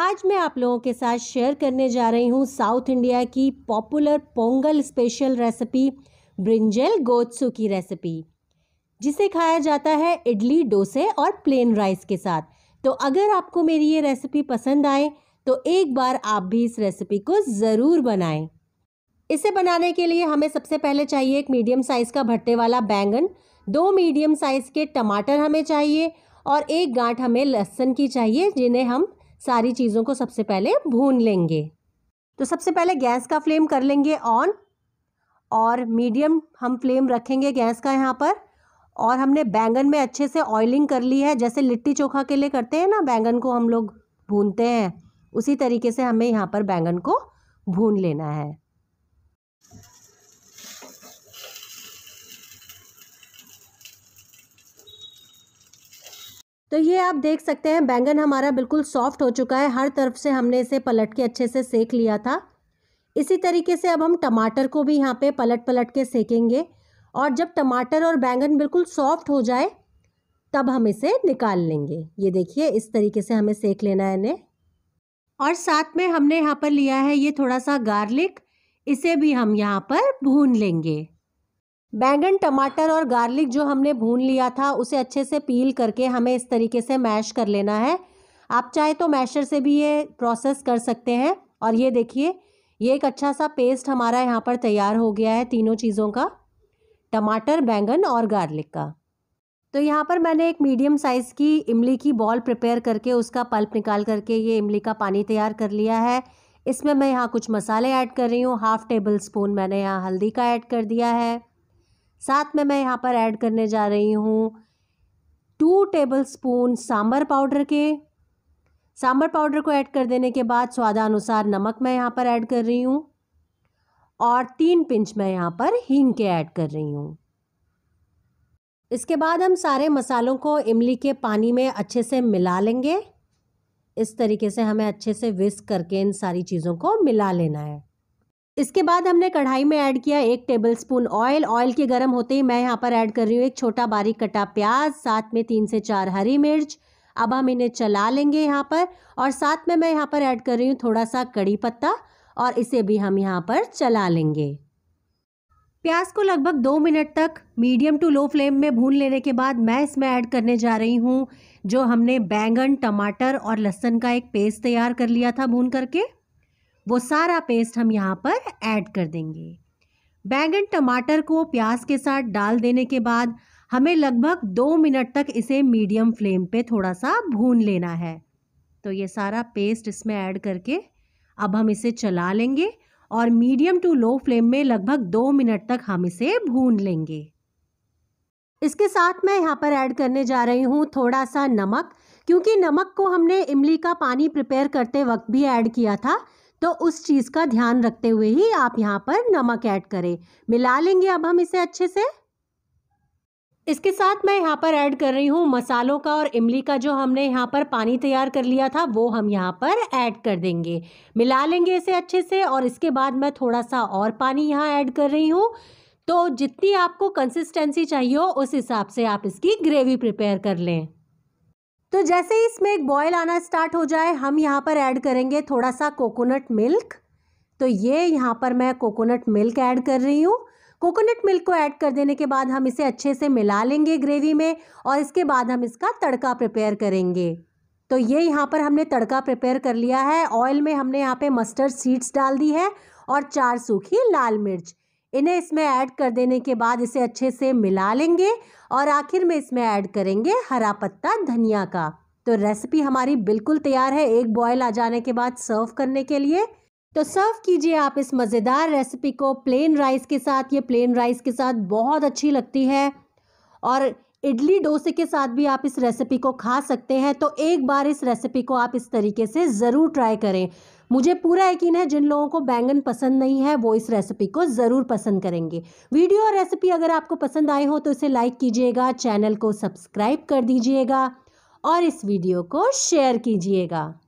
आज मैं आप लोगों के साथ शेयर करने जा रही हूँ साउथ इंडिया की popular Pongal special recipe brinjal gotsu की रेसिपी जिसे खाया जाता है इडली डोसे और प्लेन राइस के साथ तो अगर आपको मेरी ये रेसिपी पसंद आए तो एक बार आप भी इस रेसिपी को ज़रूर बनाएं इसे बनाने के लिए हमें सबसे पहले चाहिए एक मीडियम साइज़ का भट्टे वाला बैंगन दो मीडियम साइज़ के टमाटर हमें चाहिए और एक गांठ हमें लहसुन की चाहिए जिन्हें हम सारी चीज़ों को सबसे पहले भून लेंगे तो सबसे पहले गैस का फ्लेम कर लेंगे ऑन और मीडियम हम फ्लेम रखेंगे गैस का यहाँ पर और हमने बैंगन में अच्छे से ऑयलिंग कर ली है जैसे लिट्टी चोखा के लिए करते हैं ना बैंगन को हम लोग भूनते हैं उसी तरीके से हमें यहाँ पर बैंगन को भून लेना है तो ये आप देख सकते हैं बैंगन हमारा बिल्कुल सॉफ्ट हो चुका है हर तरफ से हमने इसे पलट के अच्छे से सेक लिया था इसी तरीके से अब हम टमाटर को भी यहाँ पे पलट पलट के सेकेंगे और जब टमाटर और बैंगन बिल्कुल सॉफ्ट हो जाए तब हम इसे निकाल लेंगे ये देखिए इस तरीके से हमें सेक लेना है इन्हें और साथ में हमने यहाँ पर लिया है ये थोड़ा सा गार्लिक इसे भी हम यहाँ पर भून लेंगे बैंगन टमाटर और गार्लिक जो हमने भून लिया था उसे अच्छे से पील करके हमें इस तरीके से मैश कर लेना है आप चाहे तो मैशर से भी ये प्रोसेस कर सकते हैं और ये देखिए ये एक अच्छा सा पेस्ट हमारा यहाँ पर तैयार हो गया है तीनों चीज़ों का टमाटर बैंगन और गार्लिक का तो यहाँ पर मैंने एक मीडियम साइज़ की इमली की बॉल प्रिपेयर करके उसका पल्प निकाल करके ये इमली का पानी तैयार कर लिया है इसमें मैं यहाँ कुछ मसाले ऐड कर रही हूँ हाफ़ टेबल स्पून मैंने यहाँ हल्दी का ऐड कर दिया है साथ में मैं यहाँ पर ऐड करने जा रही हूँ two tablespoon sambar powder के सांभर पाउडर को ऐड कर देने के बाद स्वादानुसार नमक मैं यहाँ पर ऐड कर रही हूँ और तीन पिंच मैं यहाँ पर हींग के ऐड कर रही हूँ इसके बाद हम सारे मसालों को इमली के पानी में अच्छे से मिला लेंगे इस तरीके से हमें अच्छे से विस्क करके इन सारी चीज़ों को मिला लेना है इसके बाद हमने कढ़ाई में ऐड किया एक टेबलस्पून ऑयल ऑयल के गर्म होते ही मैं यहाँ पर ऐड कर रही हूँ एक छोटा बारीक कटा प्याज साथ में तीन से चार हरी मिर्च अब हम इन्हें चला लेंगे यहाँ पर और साथ में मैं यहाँ पर ऐड कर रही हूँ थोड़ा सा कड़ी पत्ता और इसे भी हम यहाँ पर चला लेंगे प्याज को लगभग दो मिनट तक मीडियम टू लो फ्लेम में भून लेने के बाद मैं इसमें ऐड करने जा रही हूँ जो हमने बैंगन टमाटर और लहसुन का एक पेस्ट तैयार कर लिया था भून करके वो सारा पेस्ट हम यहाँ पर ऐड कर देंगे बैंगन टमाटर को प्याज के साथ डाल देने के बाद हमें लगभग दो मिनट तक इसे मीडियम फ्लेम पे थोड़ा सा भून लेना है तो ये सारा पेस्ट इसमें ऐड करके अब हम इसे चला लेंगे और मीडियम टू लो फ्लेम में लगभग दो मिनट तक हम इसे भून लेंगे इसके साथ मैं यहाँ पर ऐड करने जा रही हूँ थोड़ा सा नमक क्योंकि नमक को हमने इमली का पानी प्रिपेयर करते वक्त भी ऐड किया था तो उस चीज़ का ध्यान रखते हुए ही आप यहाँ पर नमक ऐड करें मिला लेंगे अब हम इसे अच्छे से इसके साथ मैं यहाँ पर ऐड कर रही हूँ मसालों का और इमली का जो हमने यहाँ पर पानी तैयार कर लिया था वो हम यहाँ पर ऐड कर देंगे मिला लेंगे इसे अच्छे से और इसके बाद मैं थोड़ा सा और पानी यहाँ ऐड कर रही हूँ तो जितनी आपको कंसिस्टेंसी चाहिए हो उस हिसाब से आप इसकी ग्रेवी प्रिपेयर कर लें तो जैसे ही इसमें एक बॉयल आना स्टार्ट हो जाए हम यहाँ पर ऐड करेंगे थोड़ा सा कोकोनट मिल्क तो ये यहाँ पर मैं कोकोनट मिल्क ऐड कर रही हूँ कोकोनट मिल्क को ऐड कर देने के बाद हम इसे अच्छे से मिला लेंगे ग्रेवी में और इसके बाद हम इसका तड़का प्रिपेयर करेंगे तो ये यहाँ पर हमने तड़का प्रिपेयर कर लिया है ऑयल में हमने यहाँ पे मस्टर्ड सीड्स डाल दी है और चार सूखी लाल मिर्च इन्हें इसमें ऐड कर देने के बाद इसे अच्छे से मिला लेंगे और आखिर में इसमें ऐड करेंगे हरा पत्ता धनिया का तो रेसिपी हमारी बिल्कुल तैयार है एक बॉयल आ जाने के बाद सर्व करने के लिए तो सर्व कीजिए आप इस मज़ेदार रेसिपी को प्लेन राइस के साथ ये प्लेन राइस के साथ बहुत अच्छी लगती है और इडली डोसे के साथ भी आप इस रेसिपी को खा सकते हैं तो एक बार इस रेसिपी को आप इस तरीके से ज़रूर ट्राई करें मुझे पूरा यकीन है जिन लोगों को बैंगन पसंद नहीं है वो इस रेसिपी को ज़रूर पसंद करेंगे वीडियो और रेसिपी अगर आपको पसंद आई हो तो इसे लाइक कीजिएगा चैनल को सब्सक्राइब कर दीजिएगा और इस वीडियो को शेयर कीजिएगा